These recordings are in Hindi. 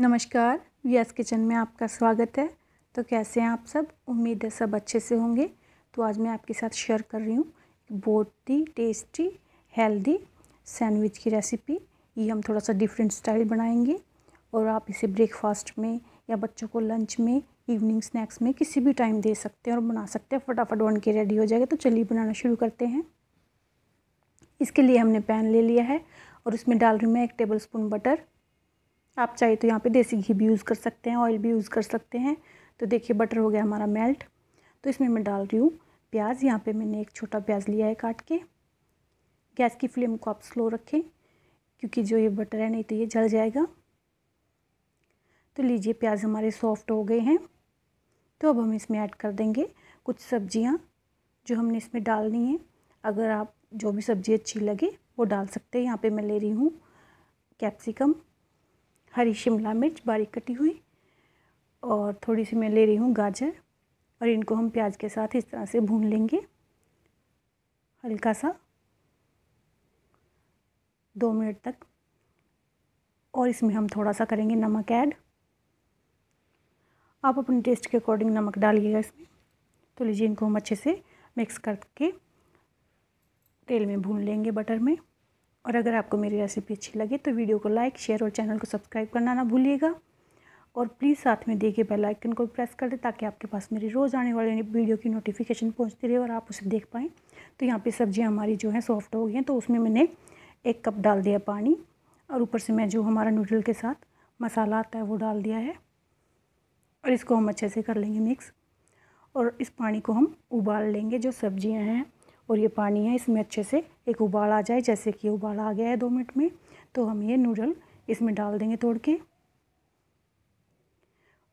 नमस्कार व्यास किचन में आपका स्वागत है तो कैसे हैं आप सब उम्मीद है सब अच्छे से होंगे तो आज मैं आपके साथ शेयर कर रही हूँ बहुत ही टेस्टी हेल्दी सैंडविच की रेसिपी ये हम थोड़ा सा डिफरेंट स्टाइल बनाएंगे और आप इसे ब्रेकफास्ट में या बच्चों को लंच में इवनिंग स्नैक्स में किसी भी टाइम दे सकते हैं और बना सकते हैं फटाफट बन के रेडी हो जाएगा तो चलिए बनाना शुरू करते हैं इसके लिए हमने पैन ले लिया है और इसमें डाल रही हूँ मैं एक टेबल स्पून बटर आप चाहे तो यहाँ पे देसी घी भी यूज़ कर सकते हैं ऑयल भी यूज़ कर सकते हैं तो देखिए बटर हो गया हमारा मेल्ट तो इसमें मैं डाल रही हूँ प्याज यहाँ पे मैंने एक छोटा प्याज लिया है काट के गैस की फ्लेम को आप स्लो रखें क्योंकि जो ये बटर है नहीं तो ये जल जाएगा तो लीजिए प्याज हमारे सॉफ्ट हो गए हैं तो अब हम इसमें ऐड कर देंगे कुछ सब्जियाँ जो हमने इसमें डालनी है अगर आप जो भी सब्ज़ी अच्छी लगे वो डाल सकते हैं यहाँ पे मैं ले रही हूँ कैप्सिकम हरी शिमला मिर्च बारीक कटी हुई और थोड़ी सी मैं ले रही हूँ गाजर और इनको हम प्याज के साथ इस तरह से भून लेंगे हल्का सा दो मिनट तक और इसमें हम थोड़ा सा करेंगे नमक ऐड आप अपने टेस्ट के अकॉर्डिंग नमक डालिएगा इसमें तो लीजिए इनको हम अच्छे से मिक्स करके तेल में भून लेंगे बटर में और अगर आपको मेरी रेसिपी अच्छी लगे तो वीडियो को लाइक शेयर और चैनल को सब्सक्राइब करना ना भूलिएगा और प्लीज़ साथ में दिए गए बेल आइकन को प्रेस कर दें ताकि आपके पास मेरी रोज़ आने वाली वीडियो की नोटिफिकेशन पहुँचती रहे और आप उसे देख पाएँ तो यहाँ पर सब्ज़ियाँ हमारी जो हैं सॉफ्ट हो गई हैं तो उसमें मैंने एक कप डाल दिया पानी और ऊपर से मैं जो हमारा नूडल के साथ मसाला आता है वो डाल दिया है और इसको हम अच्छे से कर लेंगे मिक्स और इस पानी को हम उबाल लेंगे जो सब्ज़ियाँ हैं और ये पानी है इसमें अच्छे से एक उबाल आ जाए जैसे कि उबाल आ गया है दो मिनट में तो हम ये नूडल इसमें डाल देंगे तोड़ के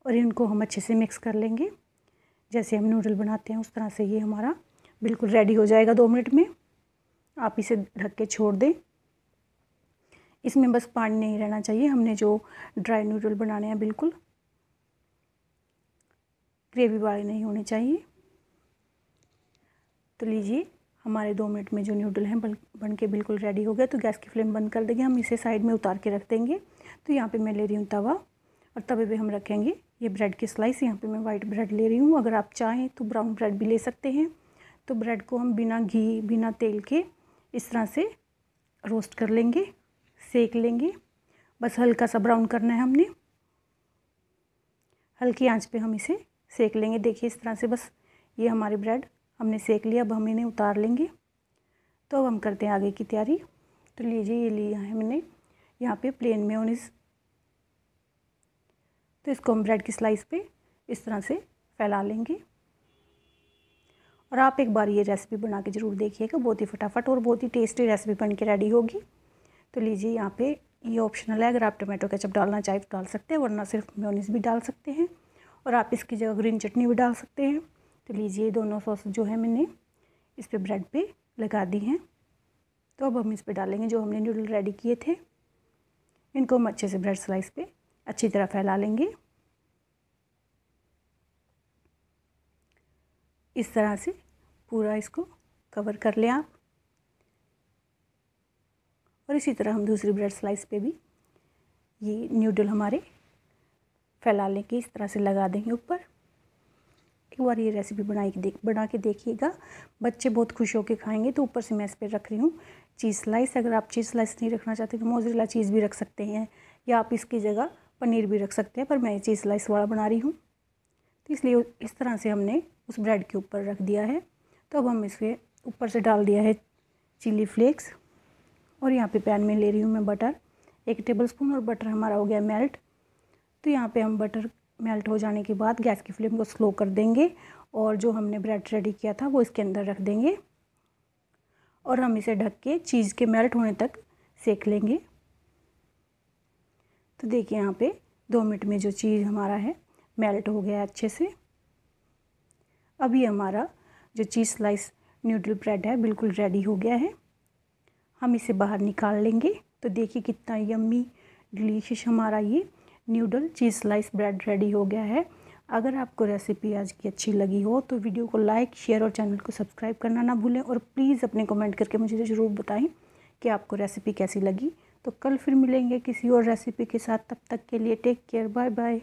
और इनको हम अच्छे से मिक्स कर लेंगे जैसे हम नूडल बनाते हैं उस तरह से ये हमारा बिल्कुल रेडी हो जाएगा दो मिनट में आप इसे ढक के छोड़ दें इसमें बस पानी नहीं रहना चाहिए हमने जो ड्राई नूडल बनाने हैं बिल्कुल ग्रेवी वाले नहीं होने चाहिए तो लीजिए हमारे दो मिनट में जो न्यूडल हैं बन के बिल्कुल रेडी हो गया तो गैस की फ्लेम बंद कर देंगे हम इसे साइड में उतार के रख देंगे तो यहाँ पे मैं ले रही हूँ तवा और तवे पे हम रखेंगे ये ब्रेड की स्लाइस यहाँ पे मैं वाइट ब्रेड ले रही हूँ अगर आप चाहें तो ब्राउन ब्रेड भी ले सकते हैं तो ब्रेड को हम बिना घी बिना तेल के इस तरह से रोस्ट कर लेंगे सेक लेंगे बस हल्का सा ब्राउन करना है हमने हल्की आँच पर हम इसे सेक लेंगे देखिए इस तरह से बस ये हमारे ब्रेड हमने सेक लिया अब हम इन्हें उतार लेंगे तो अब हम करते हैं आगे की तैयारी तो लीजिए ये लिया है हमने यहाँ पे प्लेन में उन्हें तो इसको हम ब्रेड की स्लाइस पे इस तरह से फैला लेंगे और आप एक बार ये रेसिपी बना के ज़रूर देखिएगा बहुत ही फटाफट और बहुत ही टेस्टी रेसिपी बन के रेडी होगी तो लीजिए यहाँ पे ये ऑप्शनल है अगर आप टोमेटो केचप डालना चाहे तो डाल सकते हैं वरना सिर्फ मेयोनीज भी डाल सकते हैं और आप इसकी जगह ग्रीन चटनी भी डाल सकते हैं तो लीजिए दोनों सॉस जो है मैंने इस पर ब्रेड पे लगा दी हैं तो अब हम इस पर डालेंगे जो हमने नूडल रेडी किए थे इनको हम अच्छे से ब्रेड स्लाइस पे अच्छी तरह फैला लेंगे इस तरह से पूरा इसको कवर कर लें आप और इसी तरह हम दूसरी ब्रेड स्लाइस पे भी ये नूडल हमारे फैला लेंगे इस तरह से लगा देंगे ऊपर एक बार ये रेसिपी बनाई देख बना के देखिएगा बच्चे बहुत खुश होकर खाएंगे तो ऊपर से मैं इस पर रख रही हूँ चीज़ स्लाइस अगर आप चीज़ स्लाइस नहीं रखना चाहते तो मोजरेला चीज़ भी रख सकते हैं या आप इसकी जगह पनीर भी रख सकते हैं पर मैं चीज़ स्लाइस वाला बना रही हूँ तो इसलिए इस तरह से हमने उस ब्रेड के ऊपर रख दिया है तो अब हम इसके ऊपर से डाल दिया है चिली फ्लेक्स और यहाँ पे पैन में ले रही हूँ मैं बटर एक टेबल स्पून और बटर हमारा हो गया मेल्ट तो यहाँ पे हम बटर मेल्ट हो जाने के बाद गैस की फ्लेम को स्लो कर देंगे और जो हमने ब्रेड रेडी किया था वो इसके अंदर रख देंगे और हम इसे ढक के चीज़ के मेल्ट होने तक सेक लेंगे तो देखिए यहाँ पे दो मिनट में जो चीज़ हमारा है मेल्ट हो गया अच्छे से अभी हमारा जो चीज़ स्लाइस न्यूडल ब्रेड है बिल्कुल रेडी हो गया है हम इसे बाहर निकाल लेंगे तो देखिए कितना यम्मी डिलीशियस हमारा ये noodle cheese slice bread ready हो गया है अगर आपको रेसिपी आज की अच्छी लगी हो तो वीडियो को लाइक शेयर और चैनल को सब्सक्राइब करना ना भूलें और प्लीज़ अपने कमेंट करके मुझे ज़रूर बताएं कि आपको रेसिपी कैसी लगी तो कल फिर मिलेंगे किसी और रेसिपी के साथ तब तक के लिए टेक केयर बाय बाय